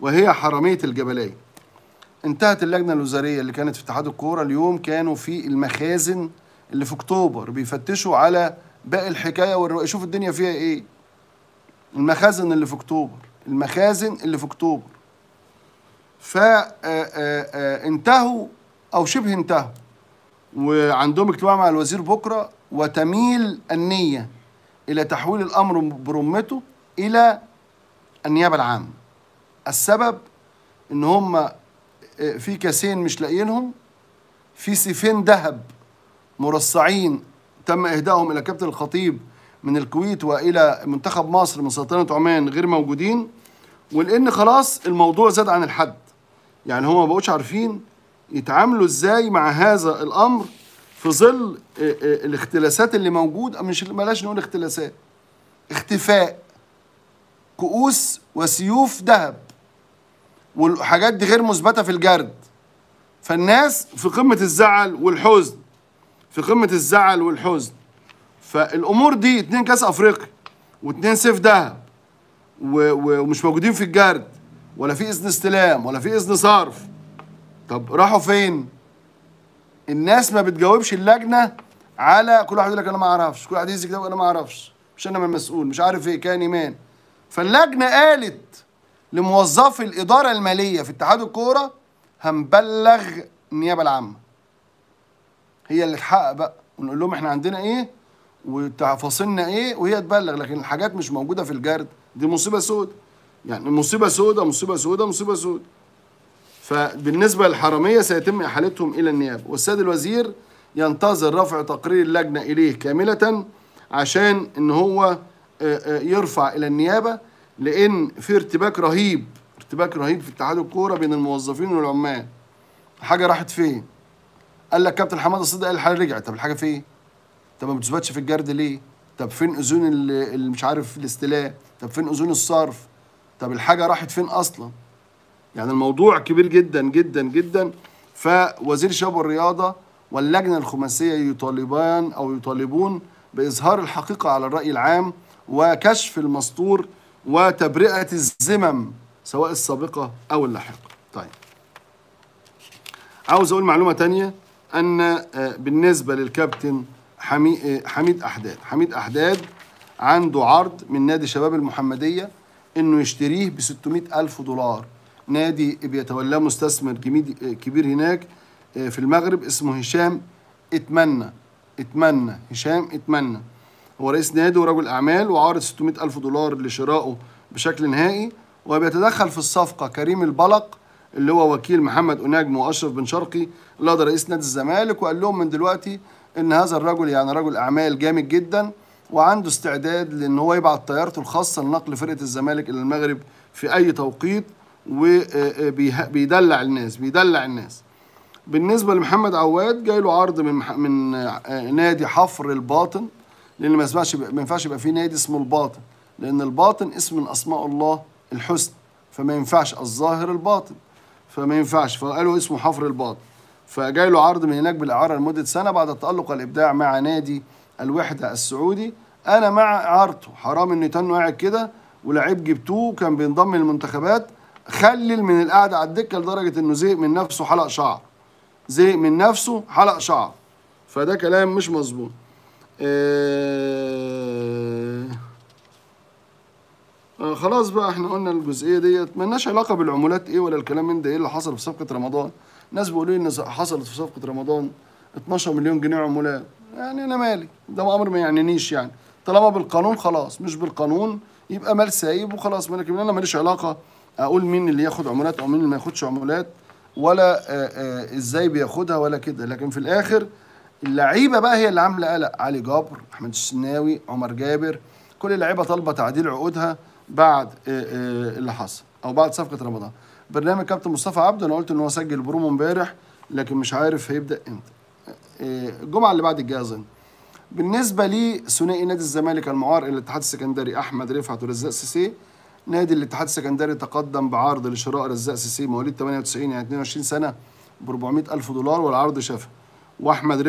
وهي حرامية الجبلية انتهت اللجنة الوزارية اللي كانت في اتحاد الكورة اليوم كانوا في المخازن اللي في اكتوبر بيفتشوا على باقي الحكاية والرواية الدنيا فيها ايه المخازن اللي في اكتوبر المخازن اللي في اكتوبر فانتهوا آه، آه، آه، او شبه انتهوا وعندهم اجتماع مع الوزير بكره وتميل النيه الى تحويل الامر برمته الى النيابه العامه السبب ان هم آه، في كاسين مش لاقيينهم في سيفين ذهب مرصعين تم اهدائهم الى كابتن الخطيب من الكويت والى منتخب مصر من سلطنه عمان غير موجودين ولان خلاص الموضوع زاد عن الحد يعني هم ما بقوش عارفين يتعاملوا ازاي مع هذا الامر في ظل آه، آه، الاختلاسات اللي موجود مش بلاش نقول اختلاسات اختفاء كؤوس وسيوف ذهب والحاجات دي غير مثبته في الجرد فالناس في قمه الزعل والحزن في قمه الزعل والحزن فالامور دي اتنين كاس افريقيا واتنين سيف دهب ومش موجودين في الجرد ولا في اذن استلام ولا في اذن صرف طب راحوا فين الناس ما بتجاوبش اللجنه على كل واحد يقول لك انا ما اعرفش كل واحد يزي كده انا ما اعرفش مش انا من المسؤول مش عارف ايه كان ايمان فاللجنه قالت لموظفي الإدارة المالية في اتحاد الكورة هنبلغ النيابة العامة هي اللي تحقق بقى ونقول لهم احنا عندنا ايه وتفاصيلنا ايه وهي تبلغ لكن الحاجات مش موجودة في الجرد دي مصيبة سود يعني مصيبة سودة مصيبة سودة مصيبة سودة فبالنسبة للحرامية سيتم إحالتهم إلى النيابة والسيد الوزير ينتظر رفع تقرير اللجنة إليه كاملة عشان إن هو آه، آه، يرفع إلى النيابة لان في ارتباك رهيب ارتباك رهيب في اتحاد الكوره بين الموظفين والعمال حاجه راحت فين قال لك كابتن حماده صدق قال الحاله رجعت طب الحاجه فين طب ما بتثبتش في الجرد ليه طب فين اذون اللي مش عارف الاستلاء طب فين اذون الصرف طب الحاجه راحت فين اصلا يعني الموضوع كبير جدا جدا جدا فوزير الشباب والرياضه واللجنه الخماسيه يطالبان او يطالبون باظهار الحقيقه على الراي العام وكشف المستور وتبرئة الزمم سواء السابقة أو اللاحقة طيب عاوز أقول معلومة تانية أن آه، بالنسبة للكابتن آه، حميد أحداد حميد أحداد عنده عرض من نادي شباب المحمدية إنه يشتريه ب ألف دولار نادي بيتولاه مستثمر آه، كبير هناك في المغرب اسمه هشام اتمنى اتمنى هشام اتمنى هو رئيس نادي ورجل أعمال وعارض 600 ألف دولار لشرائه بشكل نهائي وبيتدخل في الصفقة كريم البلق اللي هو وكيل محمد اوناج وأشرف بن شرقي اللي هو رئيس نادي الزمالك وقال لهم من دلوقتي إن هذا الرجل يعني رجل أعمال جامد جدا وعنده استعداد لأن هو يبعت طيارته الخاصة لنقل فرقة الزمالك إلى المغرب في أي توقيت وبيدلع آه، آه، الناس بيدلع الناس بالنسبة لمحمد عواد جاي له عرض من من آه، نادي حفر الباطن لان ما يسمعش ما ينفعش يبقى في نادي اسمه الباطن لان الباطن اسم من اسماء الله الحسنى فما ينفعش الظاهر الباطن فما ينفعش فقالوا اسمه حفر الباطن فجاي له عرض من هناك بالاعاره لمده سنه بعد التالق والابداع مع نادي الوحده السعودي انا مع اعارته حرام ان تنو قاعد كده ولعيب جبتوه كان بينضم للمنتخبات خلل من القعده على الدكه لدرجه انه زهق من نفسه حلق شعر زهق من نفسه حلق شعر فده كلام مش مظبوط إيه، آه خلاص بقى احنا قلنا الجزئيه ديت مالناش علاقه بالعمولات ايه ولا الكلام من ده ايه اللي حصل في صفقه رمضان ناس بيقولوا لي ان حصلت في صفقه رمضان 12 مليون جنيه عمولات يعني انا مالي ده امر ما يعنينيش يعني طالما بالقانون خلاص مش بالقانون يبقى مال سايب وخلاص مالك انا ماليش علاقه اقول مين اللي ياخد عمولات او مين اللي ما ياخدش عمولات ولا آآ آه، آآ آه، ازاي بياخدها ولا كده لكن في الاخر اللعيبه بقى هي اللي عامله قلق علي جبر احمد الشناوي عمر جابر كل اللعيبه طالبه تعديل عقودها بعد آه، آه، اللي حصل او بعد صفقه رمضان برنامج كابتن مصطفى عبده انا قلت ان هو سجل برومو امبارح لكن مش عارف هيبدا امتى آه، الجمعه اللي بعد الجايه اظن بالنسبه لثنائي نادي الزمالك المعار الى الاتحاد السكندري احمد رفعت ورزاق سيسي نادي الاتحاد السكندري تقدم بعرض لشراء رزاق سيسي مواليد 98 يعني 22 سنه ب 400 الف دولار والعرض شفه واحمد